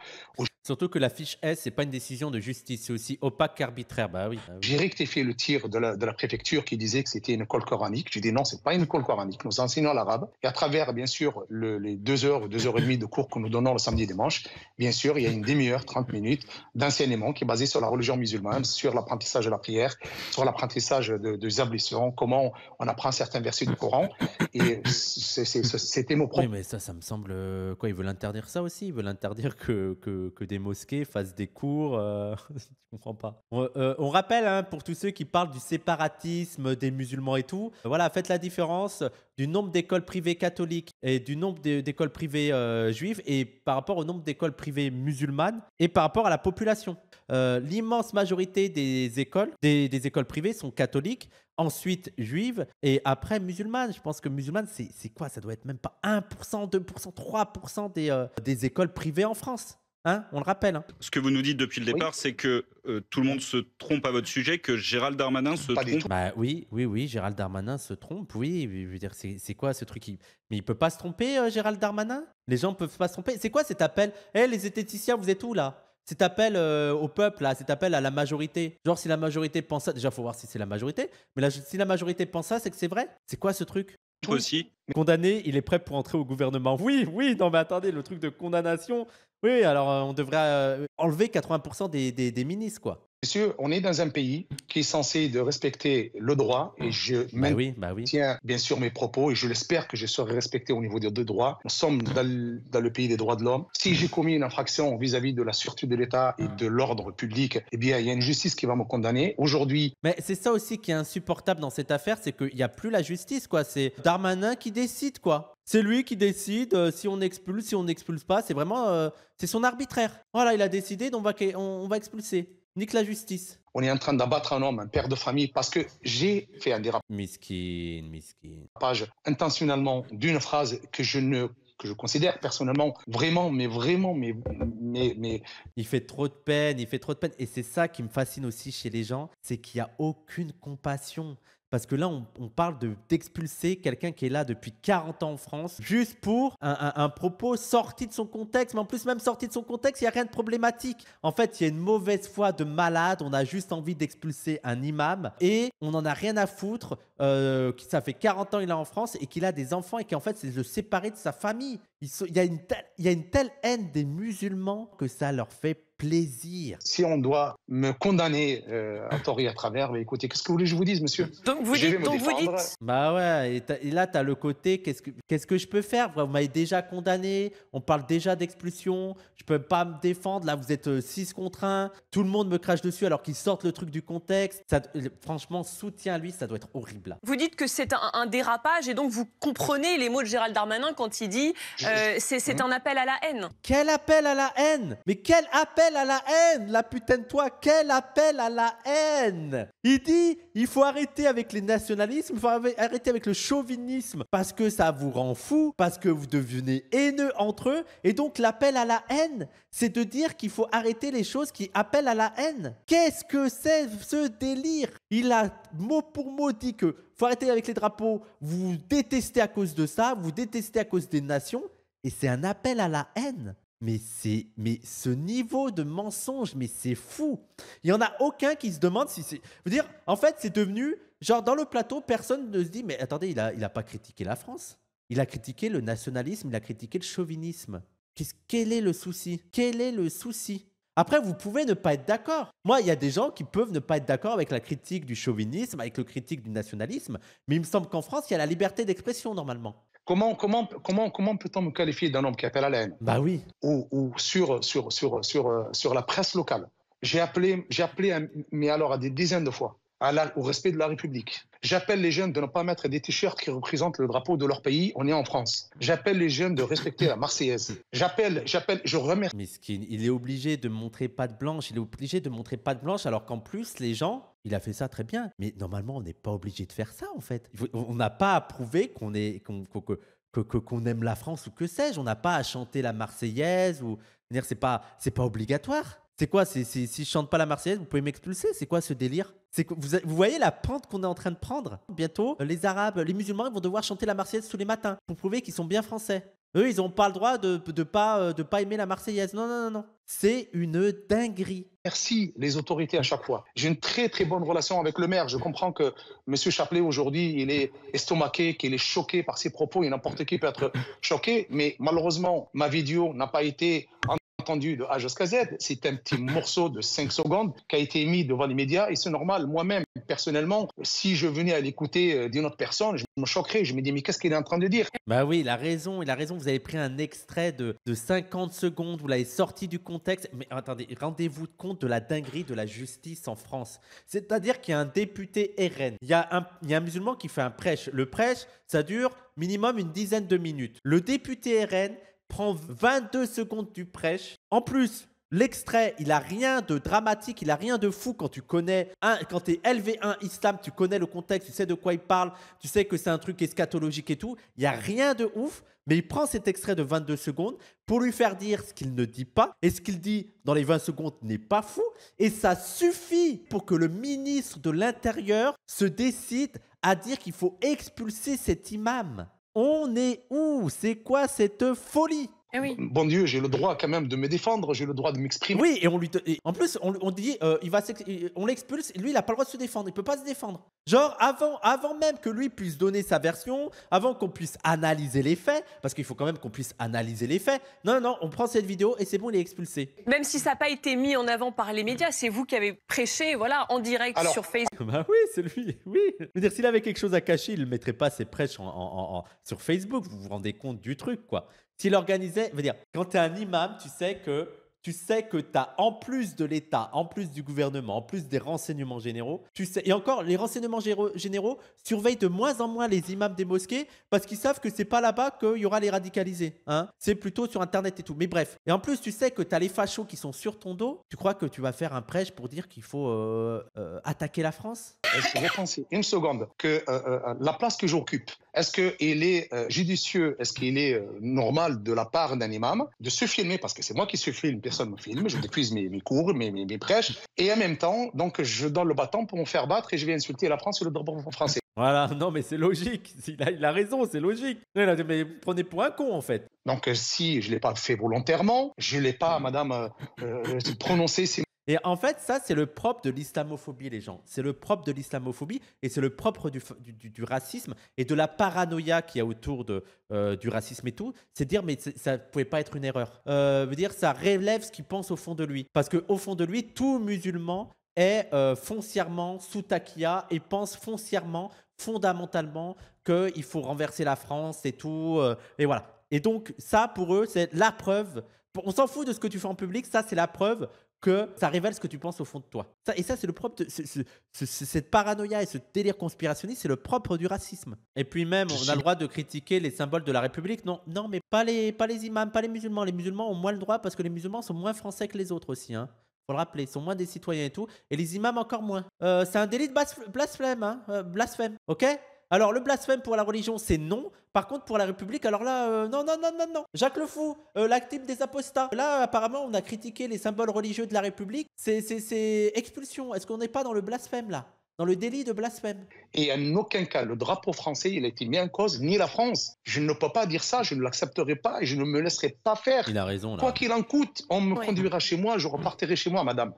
Surtout que la fiche S, n'est pas une décision de justice, c'est aussi opaque arbitraire. Bah, bah oui. J'ai rectifié le tir de la, préfecture qui disait que c'était une école coranique. J'ai dit non, c'est pas une école coranique. Nous enseignons l'arabe et à travers, bien sûr, les deux heures ou deux heures et demie de cours que nous donnons le samedi et dimanche, bien sûr, il y a une demi-heure, trente minutes d'enseignement qui est basé sur la religion musulmane, sur l'apprentissage de la prière, sur l'apprentissage de, des ablutions, comment on apprend certains versets du Coran. Et c'était mon problème. Oui, mais ça, ça me semble euh, quoi Ils veulent interdire ça aussi Ils veulent interdire que, que, que des mosquées fassent des cours. Euh, tu comprends pas. On, euh, rappelle hein, pour tous ceux qui parlent du séparatisme des musulmans et tout. Euh, voilà, faites la différence du nombre d'écoles privées catholiques et du nombre d'écoles privées juives et par rapport au nombre d'écoles privées musulmanes et par rapport à la population. L'immense majorité des écoles, des, écoles privées sont catholiques ensuite juives et après musulmanes. Je pense que musulmanes, c'est quoi Ça doit être même pas 1%, 2%, 3% des, des écoles privées en France. Hein, on le rappelle. Hein. Ce que vous nous dites depuis le départ, c'est que euh, tout le monde se trompe à votre sujet, que Gérald Darmanin se trompe. Bah, oui, oui, oui, Gérald Darmanin se trompe, oui. Je dire, c'est quoi ce truc Mais il peut pas se tromper, euh, Gérald Darmanin Les gens peuvent pas se tromper. C'est quoi cet appel Eh, les esthéticiens, vous êtes où là cet appel euh, au peuple, là, cet appel à la majorité. Genre, si la majorité pense ça, déjà, faut voir si c'est la majorité. Mais si la majorité pense ça, c'est que c'est vrai. C'est quoi ce truc aussi. Condamné, il est prêt pour entrer au gouvernement. Oui, oui, non, mais attendez, le truc de condamnation. Oui, alors euh, on devrait euh, enlever 80% des, des, des ministres, quoi. Monsieur, on est dans un pays qui est censé de respecter le droit et mmh. je bah maintiens bah bien sûr mes propos et je l'espère que je serai respecté au niveau des deux droits. Nous sommes dans le, pays des droits de l'homme. Si mmh. j'ai commis une infraction vis-à-vis de la sûreté de l'État et ah. de l'ordre public, eh bien, il y a une justice qui va me condamner. Aujourd'hui. Mais c'est ça aussi qui est insupportable dans cette affaire, c'est qu'il n'y a plus la justice, quoi. C'est Darmanin qui décide, quoi. C'est lui qui décide euh, si on expulse, si on n'expulse pas. C'est vraiment, euh, c'est son arbitraire. Voilà, il a décidé, donc on va, on va expulser nique la justice. On est en train d'abattre un homme, un père de famille, parce que j'ai fait un dérapage. Miskin, Page intentionnellement d'une phrase que je ne que je considère personnellement vraiment, mais vraiment, mais, mais, mais... Il fait trop de peine, il fait trop de peine. Et c'est ça qui me fascine aussi chez les gens, c'est qu'il n'y a aucune compassion. Parce que là, on, parle d'expulser quelqu'un qui est là depuis 40 ans en France, juste pour un, propos sorti de son contexte. Mais en plus, même sorti de son contexte, il n'y a rien de problématique. En fait, il y a une mauvaise foi de malade. On a juste envie d'expulser un imam et on n'en a rien à foutre. Euh, ça fait 40 ans qu'il est en France et qu'il a des enfants et qu'en fait, c'est le séparer de sa famille il y, a une telle, il y a une telle haine des musulmans que ça leur fait plaisir. Si on doit me condamner euh, à tort à travers, mais écoutez, qu'est-ce que vous voulez que je vous dise, monsieur Donc vous dites, donc vous dites. Bah ouais, et, là, t'as le côté, qu'est-ce que, qu'est-ce que je peux faire Vous m'avez déjà condamné, on parle déjà d'expulsion, je peux pas me défendre, là vous êtes 6 euh, contre 1, tout le monde me crache dessus alors qu'ils sortent le truc du contexte. Ça, euh, franchement, soutien lui, ça doit être horrible. Vous dites que c'est un, dérapage et donc vous comprenez les mots de Gérald Darmanin quand il dit... Euh, c'est hein un appel à la haine. Quel appel à la haine Mais quel appel à la haine La putain de toi, quel appel à la haine Il dit il faut arrêter avec les nationalismes, il faut arrêter avec le chauvinisme parce que ça vous rend fou, parce que vous devenez haineux entre eux. Et donc l'appel à la haine, c'est de dire qu'il faut arrêter les choses qui appellent à la haine. Qu'est-ce que c'est ce délire Il a mot pour mot dit que faut arrêter avec les drapeaux, vous détestez à cause de ça, vous détestez à cause des nations. Et c'est un appel à la haine. Mais c'est, mais ce niveau de mensonge, mais c'est fou. Il y en a aucun qui se demande si c'est. Vous dire, en fait, c'est devenu genre dans le plateau, personne ne se dit, mais attendez, il a, il a pas critiqué la France. Il a critiqué le nationalisme, il a critiqué le chauvinisme. Qu'est-ce, quel est le souci Quel est le souci après, vous pouvez ne pas être d'accord. Moi, il y a des gens qui peuvent ne pas être d'accord avec la critique du chauvinisme, avec le critique du nationalisme, mais il me semble qu'en France, il y a la liberté d'expression normalement. Comment, comment, comment, comment peut-on me qualifier d'un homme qui appelle à la haine Bah oui. Ou, sur, sur, sur, euh, sur, la presse locale. J'ai appelé, mais alors à des dizaines de fois, au respect de la République, J'appelle les jeunes de ne pas mettre des t-shirts qui représentent le drapeau de leur pays. On est en France. J'appelle les jeunes de respecter la Marseillaise. J'appelle, j'appelle, je remercie. Mais il est obligé de montrer pas de blanche. Il est obligé de montrer pas de blanche alors qu'en plus, les gens il a fait ça très bien. Mais normalement, on n'est pas obligé de faire ça, en fait. On n'a pas à prouver qu'on est, aime la France ou que sais-je. On n'a pas à chanter la Marseillaise ou. C'est pas, c'est pas obligatoire. C'est quoi Si je chante pas la Marseillaise, vous pouvez m'expulser. C'est quoi ce délire vous, voyez la pente qu'on est en train de prendre. Bientôt, les Arabes, les musulmans, vont devoir chanter la Marseillaise tous les matins pour prouver qu'ils sont bien français. Eux, ils n'ont pas le droit de ne pas, euh, de pas aimer la Marseillaise. Non, non, non, non. C'est une dinguerie. Merci les autorités à chaque fois. J'ai une très très bonne relation avec le maire. Je comprends que M. Chapelet aujourd'hui, il est estomaqué, qu'il est choqué par ses propos et n'importe qui peut être choqué. Mais malheureusement, ma vidéo n'a pas été entendu de A jusqu'à Z. C'est un petit morceau de 5 secondes qui a été émis devant les médias et c'est normal. Moi-même, personnellement, si je venais à l'écouter euh, d'une autre personne, je me choquerais. Je me dis, mais qu'est-ce qu'il est en train de dire Bah oui, il a raison. Il a raison. Vous avez pris un extrait de, de 50 secondes. Vous l'avez sorti du contexte. Mais attendez, rendez-vous compte de la dinguerie de la justice en France. C'est-à-dire qu'il y a un député RN. Il y a un, il y a un musulman qui fait un prêche. Le prêche, ça dure minimum une dizaine de minutes. Le député RN prend 22 secondes, du prêche. En plus, L'extrait, il a rien de dramatique, il a rien de fou quand tu connais, quand tu es LV1 islam, tu connais le contexte, tu sais de quoi il parle, tu sais que c'est un truc eschatologique et tout. Il y a rien de ouf, mais il prend cet extrait de 22 secondes pour lui faire dire ce qu'il ne dit pas et ce qu'il dit dans les 20 secondes n'est pas fou. Et ça suffit pour que le ministre de l'Intérieur se décide à dire qu'il faut expulser cet imam. On est où C'est quoi cette folie eh bon Dieu, j'ai le droit quand même de me défendre, j'ai le droit de m'exprimer. Oui, et on lui, en plus, on, dit, euh, il va on l'expulse, lui, il a pas le droit de se défendre, il peut pas se défendre. Genre avant, avant même que lui puisse donner sa version, avant qu'on puisse analyser les faits, parce qu'il faut quand même qu'on puisse analyser les faits. Non, non, on prend cette vidéo et c'est bon, il est expulsé. Même si ça n'a pas été mis en avant par les médias, c'est vous qui avez prêché, voilà, en direct sur Facebook. Bah oui, c'est lui, oui. Je veux dire, s'il avait quelque chose à cacher, il ne mettrait pas ses prêches sur Facebook. Vous vous rendez compte du truc, quoi s'il organisait, veut dire, quand tu un imam, tu sais que tu sais que tu as en plus de l'État, en plus du gouvernement, en plus des renseignements généraux, tu sais, et encore, les renseignements généraux surveillent de moins en moins les imams des mosquées parce qu'ils savent que c'est pas là-bas qu'il y aura les radicalisés. Hein c'est plutôt sur Internet et tout. Mais bref. Et en plus, tu sais que tu as les fachos qui sont sur ton dos. Tu crois que tu vas faire un prêche pour dire qu'il faut euh, euh, attaquer la France Je une seconde que euh, la place que j'occupe, est-ce qu'il est, judicieux, est-ce qu'il est normal de la part d'un imam de se filmer, parce que c'est moi qui se filme, personne me filme, je dépuise mes, cours, mes, mes, prêches, et en même temps, donc je donne le bâton pour me faire battre et je vais insulter la France et le drapeau français. Voilà, non mais c'est logique, il a, raison, c'est logique. Mais vous prenez pour un con en fait. Donc si je ne l'ai pas fait volontairement, je ne l'ai pas, madame, euh, euh, prononcé ces et en fait, ça, c'est le propre de l'islamophobie, les gens. C'est le propre de l'islamophobie et c'est le propre du, racisme et de la paranoïa qu'il y a autour de, euh, du racisme et tout. C'est dire, mais ça ne pouvait pas être une erreur. Euh, veut dire, ça relève ce qu'il pense au fond de lui. Parce qu'au fond de lui, tout musulman est euh, foncièrement sous takia et pense foncièrement, fondamentalement, qu'il faut renverser la France et tout. et voilà. Et donc, ça, pour eux, c'est la preuve. On s'en fout de ce que tu fais en public, ça, c'est la preuve que ça révèle ce que tu penses au fond de toi. Ça, et ça, c'est le propre. cette paranoïa et ce délire conspirationniste, c'est le propre du racisme. Et puis même, on a le droit de critiquer les symboles de la République. Non, non, mais pas les, pas les imams, pas les musulmans. Les musulmans ont moins le droit parce que les musulmans sont moins français que les autres aussi. Hein. Faut le rappeler, ils sont moins des citoyens et tout. Et les imams encore moins. Euh, c'est un délit de blasphème, hein. euh, blasphème. Ok alors, le blasphème pour la religion, c'est non. Par contre, pour la République, alors là, euh, non, non, non, non, non. Jacques Le Fou, euh, l'actif des apostats. Là, apparemment, on a critiqué les symboles religieux de la République. C'est, expulsion. Est-ce qu'on n'est pas dans le blasphème, là dans le délit de blasphème. Et en aucun cas, le drapeau français, il a été mis en cause, ni la France. Je ne peux pas dire ça, je ne l'accepterai pas et je ne me laisserai pas faire. Il a raison, là. Quoi qu'il en coûte, on me conduira chez moi, je repartirai chez moi, madame.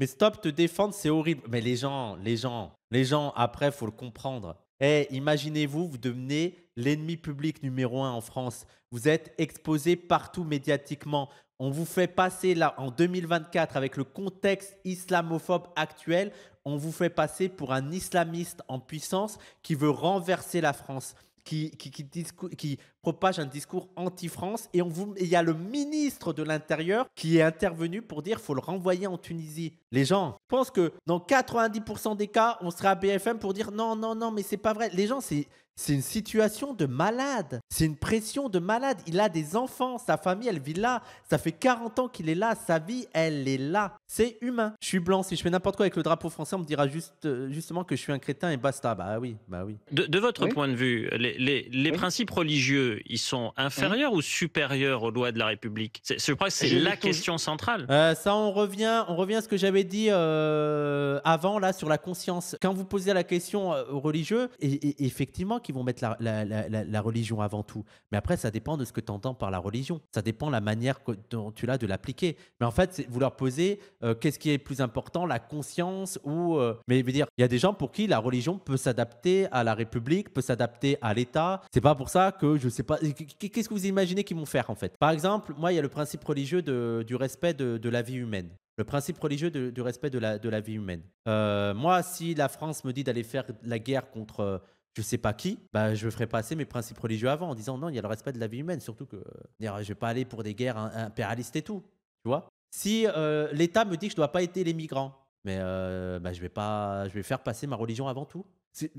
Mais stop, te défendre, c'est horrible. Mais les gens, les gens, les gens, après, faut le comprendre. Eh, imaginez-vous, vous devenez l'ennemi public numéro un en France. Vous êtes exposé partout médiatiquement. On vous fait passer là en 2024 avec le contexte islamophobe actuel, on vous fait passer pour un islamiste en puissance qui veut renverser la France, qui, qui, qui, qui propage un discours anti-France. Et il y a le ministre de l'Intérieur qui est intervenu pour dire faut le renvoyer en Tunisie. Les gens pensent que dans 90% des cas, on sera à BFM pour dire non, non, non, mais c'est pas vrai. Les gens, c'est. C'est une situation de malade. C'est une pression de malade. Il a des enfants. Sa famille, elle vit là. Ça fait 40 ans qu'il est là. Sa vie, elle est là. C'est humain. Je suis blanc. Si je fais n'importe quoi avec le drapeau français, on me dira juste, euh, justement que je suis un crétin et basta. Bah oui, bah oui. De, votre point de vue, les, principes religieux ils sont hum. inférieurs ou supérieurs aux lois de la République Je crois que c'est la question centrale. Euh, ça, on revient, on revient à ce que j'avais dit euh, avant, là, sur la conscience. Quand vous posez la question euh, aux religieux, et, effectivement, qu'ils vont mettre la, religion avant tout. Mais après, ça dépend de ce que tu entends par la religion. Ça dépend de la manière dont tu l'as de l'appliquer. Mais en fait, vous leur posez qu'est-ce qui est plus important, la conscience ou. mais veux dire, il y a des gens pour qui la religion peut s'adapter à la République, peut s'adapter à l'État. C'est pas pour ça que je Qu'est-ce que vous imaginez qu'ils vont faire en fait Par exemple, moi, il y a le principe religieux du respect de, la vie humaine. Le principe religieux du respect de la, vie humaine. Euh, moi, si la France me dit d'aller faire la guerre contre euh, je sais pas qui, bah, je ferai passer mes principes religieux avant en disant non, il y a le respect de la vie humaine, surtout que je euh, je vais pas aller pour des guerres impérialistes et tout. Tu vois Si l'État me dit que je dois pas aider les migrants, mais bah, je vais pas, je vais faire passer ma religion avant tout.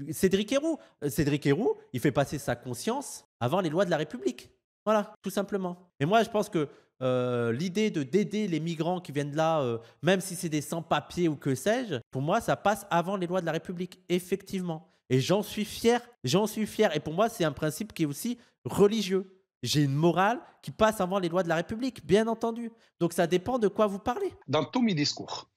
Cédric Cédric Héroux, il fait passer sa conscience avant les lois de la République. Voilà, tout simplement. Et moi, je pense que euh, l'idée de d'aider les migrants qui viennent là, euh, même si c'est des sans-papiers ou que sais-je, pour moi, ça passe avant les lois de la République, effectivement. Et j'en suis fier, j'en suis fier. Et pour moi, c'est un principe qui est aussi religieux. J'ai une morale qui passe avant les lois de la République, bien entendu. Donc ça dépend de quoi vous parlez. Dans tous mes discours,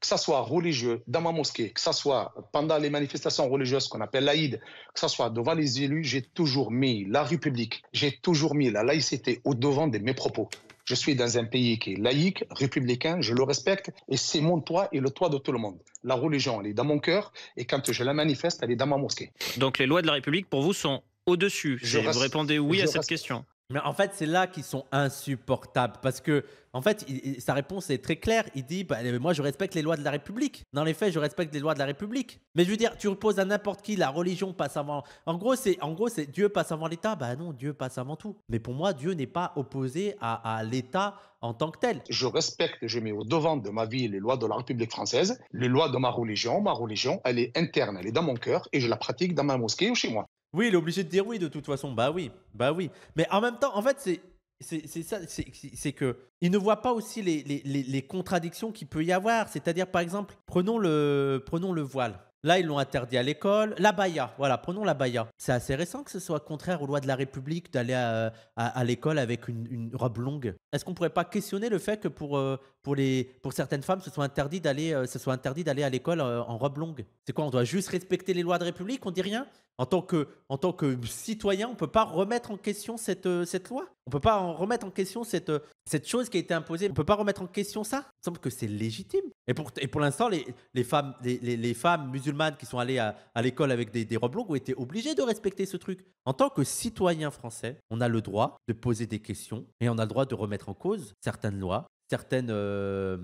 que ce soit religieux, dans ma mosquée, que ce soit pendant les manifestations religieuses qu'on appelle l'Aïd, que ce soit devant les élus, j'ai toujours mis la République, j'ai toujours mis la laïcité au devant de mes propos. Je suis dans un pays qui est laïque, républicain, je le respecte et c'est mon toit et le toit de tout le monde. La religion, elle est dans mon cœur et quand je la manifeste, elle est dans ma mosquée. Donc les lois de la République, pour vous, sont au-dessus. Je vous répondez oui à cette question. Mais en fait, c'est là qu'ils sont insupportables parce que, en fait, sa réponse est très claire. Il dit bah, Moi, je respecte les lois de la République. Dans les faits, je respecte les lois de la République. Mais je veux dire, tu reposes à n'importe qui, la religion passe avant. En gros, c'est en gros, c'est Dieu passe avant l'État. Bah non, Dieu passe avant tout. Mais pour moi, Dieu n'est pas opposé à, à l'État en tant que tel. Je respecte, je mets au devant de ma vie les lois de la République française, les lois de ma religion. Ma religion, elle est interne, elle est dans mon cœur et je la pratique dans ma mosquée ou chez moi. Oui, il est obligé de dire oui de toute façon. Bah oui, bah oui. Mais en même temps, en fait, c'est c'est ça, c'est que il ne voit pas aussi les, contradictions qu'il peut y avoir. C'est-à-dire, par exemple, prenons le, prenons le voile. Là, ils l'ont interdit à l'école. La baya, voilà, prenons la baya. C'est assez récent que ce soit contraire aux lois de la République d'aller à, l'école avec une, robe longue. Est-ce qu'on ne pourrait pas questionner le fait que pour, euh, pour, les, pour certaines femmes, ce soit interdit d'aller euh, ce soit interdit d'aller à l'école euh, en robe longue C'est quoi On doit juste respecter les lois de la République On dit rien en tant, que, en tant que citoyen, on ne peut pas remettre en question cette, euh, cette loi. On ne peut pas remettre en question cette, euh, cette chose qui a été imposée. On ne peut pas remettre en question ça. Il me semble que c'est légitime. Et pour, et pour l'instant, les, femmes, les, femmes musulmanes qui sont allées à, l'école avec des, des robes longues ont été obligées de respecter ce truc. En tant que citoyen français, on a le droit de poser des questions et on a le droit de remettre en cause certaines lois, certaines... Euh,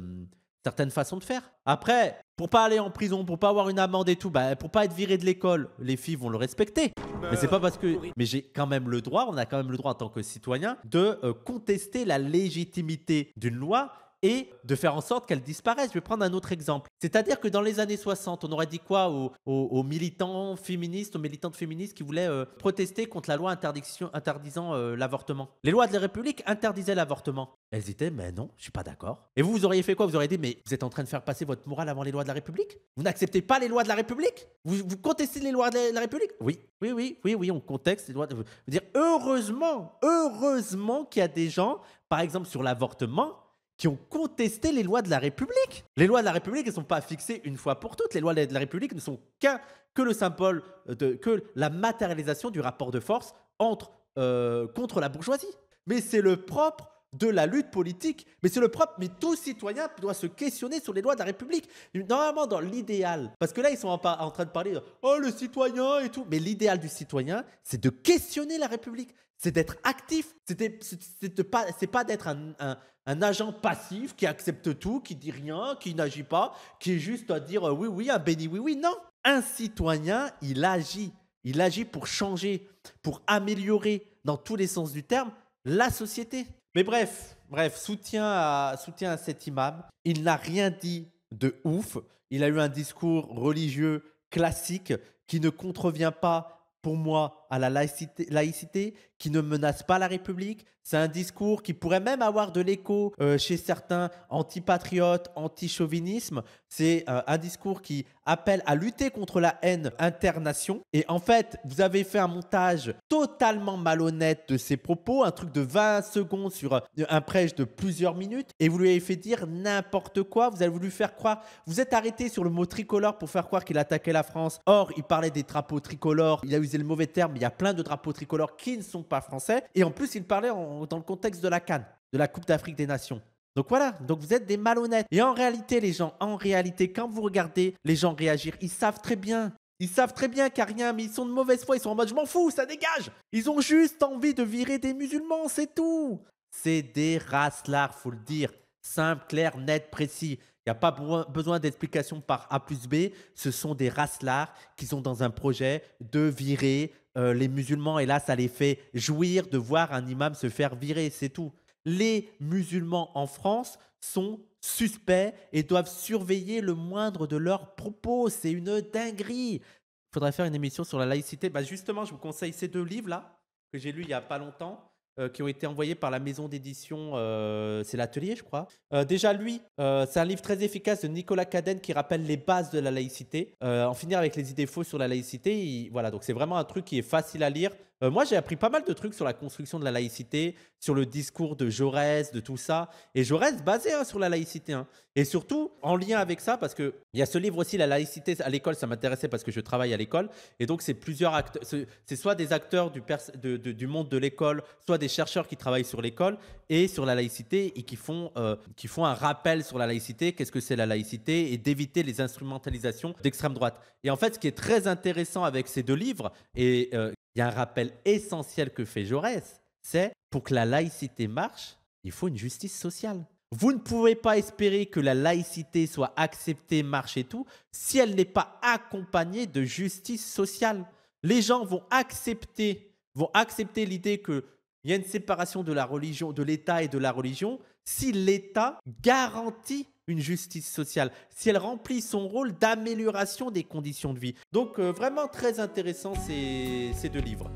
certaines façons de faire. Après, pour pas aller en prison, pour pas avoir une amende et tout, bah, pour pas être viré de l'école, les filles vont le respecter. Mais c'est pas parce que. Mais j'ai quand même le droit, on a quand même le droit en tant que citoyen de euh, contester la légitimité d'une loi et de faire en sorte qu'elles disparaissent. Je vais prendre un autre exemple. C'est-à-dire que dans les années 60, on aurait dit quoi aux, militants féministes, aux militantes féministes qui voulaient euh, protester contre la loi interdiction, interdisant euh, l'avortement Les lois de la République interdisaient l'avortement. Elles étaient, mais non, je suis pas d'accord. Et vous, vous auriez fait quoi Vous auriez dit, mais vous êtes en train de faire passer votre morale avant les lois de la République Vous n'acceptez pas les lois de la République vous, contestez les lois de la, République Oui, oui, oui, oui, oui, on contexte les lois. De... dire heureusement, heureusement qu'il y a des gens, par exemple sur l'avortement, qui ont contesté les lois de la République. Les lois de la République ne sont pas fixées une fois pour toutes. Les lois de la République ne sont qu'un que le symbole de que la matérialisation du rapport de force entre euh, contre la bourgeoisie. Mais c'est le propre de la lutte politique. Mais c'est le propre. Mais tout citoyen doit se questionner sur les lois de la République. Normalement, dans l'idéal. Parce que là, ils sont en, train de parler oh, le citoyen et tout. Mais l'idéal du citoyen, c'est de questionner la République c'est d'être actif. C'est pas, pas d'être un, agent passif qui accepte tout, qui dit rien, qui n'agit pas, qui est juste à dire euh, oui, oui, à béni, oui, oui. Non. Un citoyen, il agit. Il agit pour changer, pour améliorer, dans tous les sens du terme, la société. Mais bref, bref, soutien à, soutien à cet imam. Il n'a rien dit de ouf. Il a eu un discours religieux classique qui ne contrevient pas, pour moi, à la laïcité, laïcité, qui ne menace pas la République. C'est un discours qui pourrait même avoir de l'écho euh, chez certains antipatriotes, anti-chauvinisme. C'est euh, un discours qui appelle à lutter contre la haine internation. Et en fait, vous avez fait un montage totalement malhonnête de ses propos, un truc de 20 secondes sur euh, un prêche de plusieurs minutes, et vous lui avez fait dire n'importe quoi. Vous avez voulu faire croire, vous êtes arrêté sur le mot tricolore pour faire croire qu'il attaquait la France. Or, il parlait des trapeaux tricolores, il a usé le mauvais terme il y a plein de drapeaux tricolores qui ne sont pas français. Et en plus, ils parlaient dans le contexte de la Cannes, de la Coupe d'Afrique des Nations. Donc voilà, donc vous êtes des malhonnêtes. Et en réalité, les gens, en réalité, quand vous regardez les gens réagir, ils savent très bien. Ils savent très bien qu'il rien, mais ils sont de mauvaise foi, ils sont en mode je m'en fous, ça dégage. Ils ont juste envie de virer des musulmans, c'est tout. C'est des il faut le dire. Simple, clair, net, précis. Il n'y a pas besoin d'explication par A plus B. Ce sont des racelars qui sont dans un projet de virer euh, les musulmans, hélas, là, ça les fait jouir de voir un imam se faire virer, c'est tout. Les musulmans en France sont suspects et doivent surveiller le moindre de leurs propos. C'est une dinguerie. Il faudrait faire une émission sur la laïcité. Bah justement, je vous conseille ces deux livres-là que j'ai lus il n'y a pas longtemps. Euh, qui ont été envoyés par la maison d'édition, euh, c'est l'atelier je crois. Euh, déjà lui, c'est un livre très efficace de Nicolas Cadenne qui rappelle les bases de la laïcité, en finir avec les idées fausses sur la laïcité. voilà, donc c'est vraiment un truc qui est facile à lire. moi j'ai appris pas mal de trucs sur la construction de la laïcité, sur le discours de Jaurès, de tout ça. Et Jaurès basé hein, sur la laïcité. Hein. Et surtout en lien avec ça, parce qu'il y a ce livre aussi, La laïcité à l'école, ça m'intéressait parce que je travaille à l'école. Et donc c'est plusieurs acteurs, c'est soit des acteurs du, du monde de l'école, soit des les chercheurs qui travaillent sur l'école et sur la laïcité et qui font, euh, qui font un rappel sur la laïcité, qu'est-ce que c'est la laïcité, et d'éviter les instrumentalisations d'extrême droite. Et en fait, ce qui est très intéressant avec ces deux livres, et euh, il y a un rappel essentiel que fait Jaurès, c'est pour que la laïcité marche, il faut une justice sociale. Vous ne pouvez pas espérer que la laïcité soit acceptée, marche et tout, si elle n'est pas accompagnée de justice sociale. Les gens vont accepter, vont accepter l'idée que il y a une séparation de la religion, de l'État et de la religion, si l'État garantit une justice sociale, si elle remplit son rôle d'amélioration des conditions de vie. Donc euh, vraiment très intéressant ces deux livres.